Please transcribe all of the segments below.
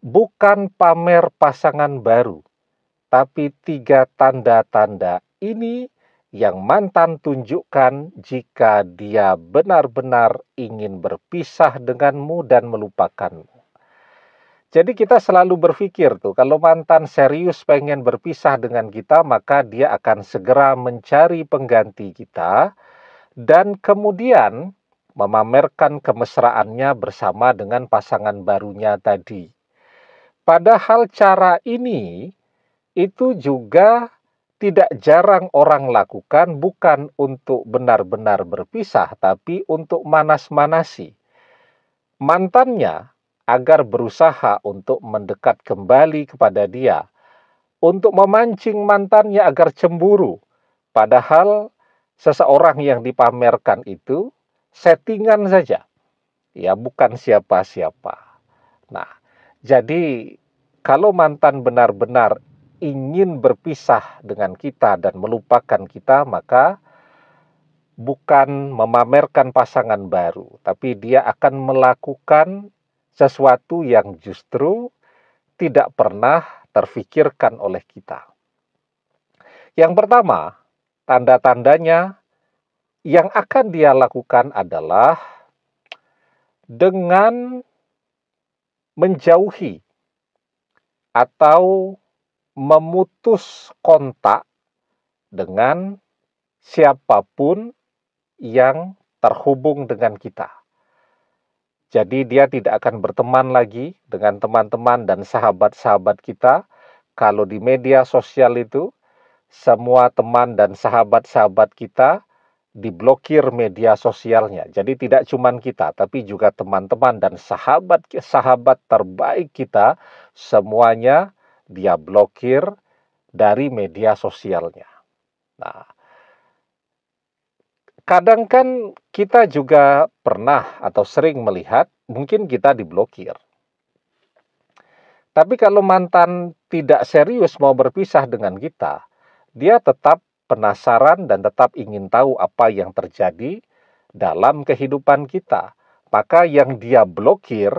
bukan pamer pasangan baru, tapi tiga tanda-tanda ini yang mantan tunjukkan jika dia benar-benar ingin berpisah denganmu dan melupakanmu. Jadi kita selalu berpikir tuh, kalau mantan serius pengen berpisah dengan kita, maka dia akan segera mencari pengganti kita dan kemudian memamerkan kemesraannya bersama dengan pasangan barunya tadi. Padahal cara ini itu juga tidak jarang orang lakukan bukan untuk benar-benar berpisah tapi untuk manas-manasi mantannya agar berusaha untuk mendekat kembali kepada dia untuk memancing mantannya agar cemburu padahal seseorang yang dipamerkan itu settingan saja ya bukan siapa-siapa nah jadi kalau mantan benar-benar ingin berpisah dengan kita dan melupakan kita, maka bukan memamerkan pasangan baru, tapi dia akan melakukan sesuatu yang justru tidak pernah terfikirkan oleh kita. Yang pertama, tanda-tandanya yang akan dia lakukan adalah dengan menjauhi atau memutus kontak dengan siapapun yang terhubung dengan kita. Jadi dia tidak akan berteman lagi dengan teman-teman dan sahabat-sahabat kita. Kalau di media sosial itu, semua teman dan sahabat-sahabat kita diblokir media sosialnya. Jadi tidak cuma kita, tapi juga teman-teman dan sahabat-sahabat terbaik kita semuanya dia blokir dari media sosialnya. Nah, kadang kan kita juga pernah atau sering melihat mungkin kita diblokir. Tapi kalau mantan tidak serius mau berpisah dengan kita, dia tetap penasaran dan tetap ingin tahu apa yang terjadi dalam kehidupan kita. Maka yang dia blokir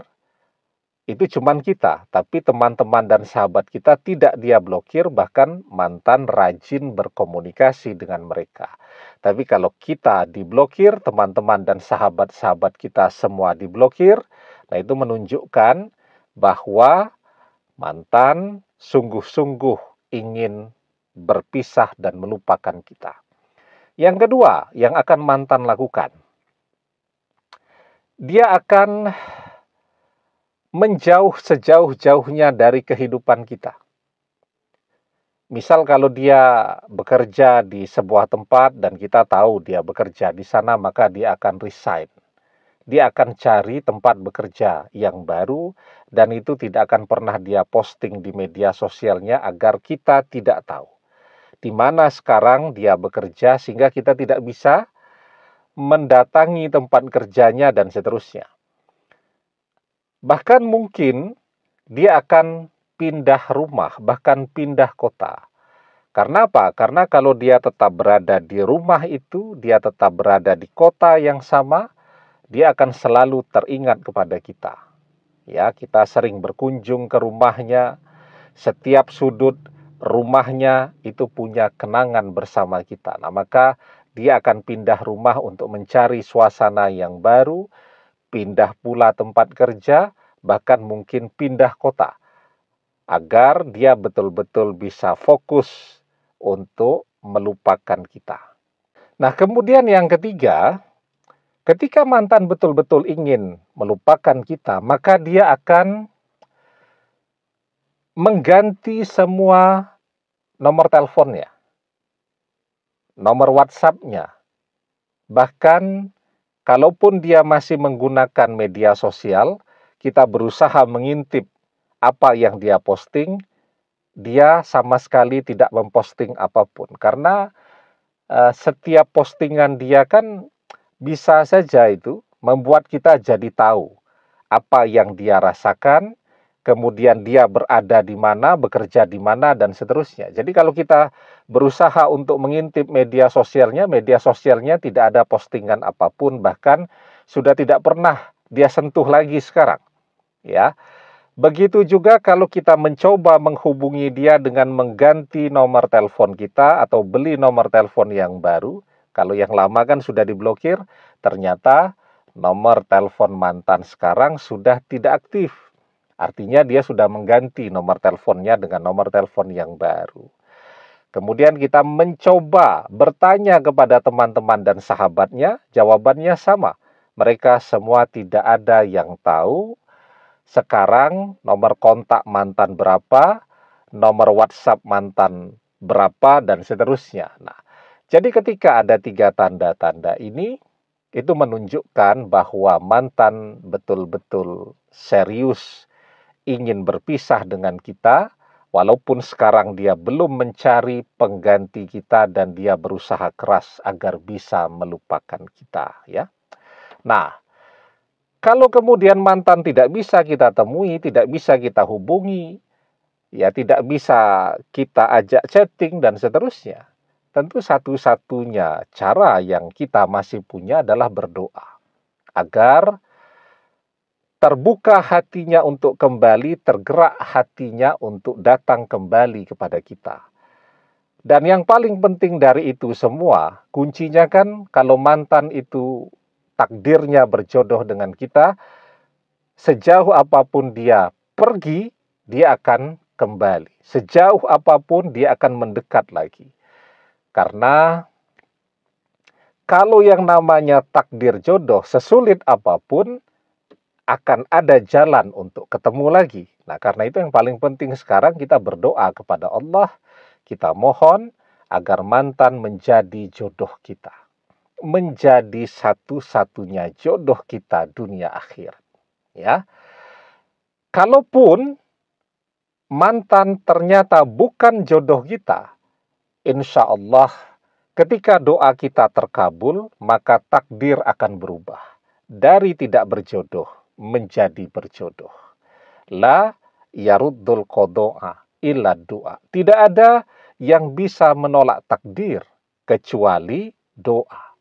itu cuman kita, tapi teman-teman dan sahabat kita tidak dia blokir, bahkan mantan rajin berkomunikasi dengan mereka. Tapi kalau kita diblokir, teman-teman dan sahabat-sahabat kita semua diblokir, nah itu menunjukkan bahwa mantan sungguh-sungguh ingin berpisah dan melupakan kita. Yang kedua, yang akan mantan lakukan, dia akan menjauh sejauh-jauhnya dari kehidupan kita. Misal kalau dia bekerja di sebuah tempat dan kita tahu dia bekerja di sana, maka dia akan resign. Dia akan cari tempat bekerja yang baru dan itu tidak akan pernah dia posting di media sosialnya agar kita tidak tahu di mana sekarang dia bekerja sehingga kita tidak bisa mendatangi tempat kerjanya dan seterusnya. Bahkan mungkin dia akan pindah rumah, bahkan pindah kota. Karena apa? Karena kalau dia tetap berada di rumah itu, dia tetap berada di kota yang sama, dia akan selalu teringat kepada kita. Ya, kita sering berkunjung ke rumahnya, setiap sudut rumahnya itu punya kenangan bersama kita. Nah, maka dia akan pindah rumah untuk mencari suasana yang baru, pindah pula tempat kerja, bahkan mungkin pindah kota agar dia betul-betul bisa fokus untuk melupakan kita. Nah, kemudian yang ketiga, ketika mantan betul-betul ingin melupakan kita, maka dia akan mengganti semua nomor teleponnya, nomor WhatsApp-nya. Bahkan kalaupun dia masih menggunakan media sosial, kita berusaha mengintip apa yang dia posting, dia sama sekali tidak memposting apapun karena uh, setiap postingan dia kan bisa saja itu membuat kita jadi tahu apa yang dia rasakan, kemudian dia berada di mana, bekerja di mana, dan seterusnya. Jadi kalau kita berusaha untuk mengintip media sosialnya, media sosialnya tidak ada postingan apapun, bahkan sudah tidak pernah dia sentuh lagi sekarang. Ya. Begitu juga kalau kita mencoba menghubungi dia dengan mengganti nomor telepon kita atau beli nomor telepon yang baru, kalau yang lama kan sudah diblokir, ternyata nomor telepon mantan sekarang sudah tidak aktif Artinya dia sudah mengganti nomor teleponnya dengan nomor telepon yang baru. Kemudian kita mencoba bertanya kepada teman-teman dan sahabatnya, jawabannya sama. Mereka semua tidak ada yang tahu sekarang nomor kontak mantan berapa, nomor WhatsApp mantan berapa, dan seterusnya. Nah, jadi ketika ada tiga tanda-tanda ini, itu menunjukkan bahwa mantan betul-betul serius ingin berpisah dengan kita, walaupun sekarang dia belum mencari pengganti kita dan dia berusaha keras agar bisa melupakan kita, ya. Nah, kalau kemudian mantan tidak bisa kita temui, tidak bisa kita hubungi, ya tidak bisa kita ajak chatting dan seterusnya. Tentu satu-satunya cara yang kita masih punya adalah berdoa agar terbuka hatinya untuk kembali, tergerak hatinya untuk datang kembali kepada kita. Dan yang paling penting dari itu semua, kuncinya kan kalau mantan itu takdirnya berjodoh dengan kita, sejauh apapun dia pergi, dia akan kembali. Sejauh apapun dia akan mendekat lagi. Karena kalau yang namanya takdir jodoh sesulit apapun, akan ada jalan untuk ketemu lagi. Nah, karena itu yang paling penting sekarang kita berdoa kepada Allah, kita mohon agar mantan menjadi jodoh kita, menjadi satu-satunya jodoh kita dunia akhir. Ya, kalaupun mantan ternyata bukan jodoh kita, insya Allah ketika doa kita terkabul, maka takdir akan berubah dari tidak berjodoh menjadi berjodoh. La yaruddul kodoa illa doa. Tidak ada yang bisa menolak takdir kecuali doa.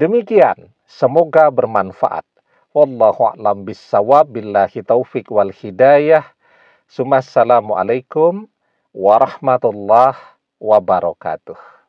Demikian, semoga bermanfaat. Wallahu a'lam bissawab billahi taufik wal hidayah. Assalamualaikum warahmatullahi wabarakatuh.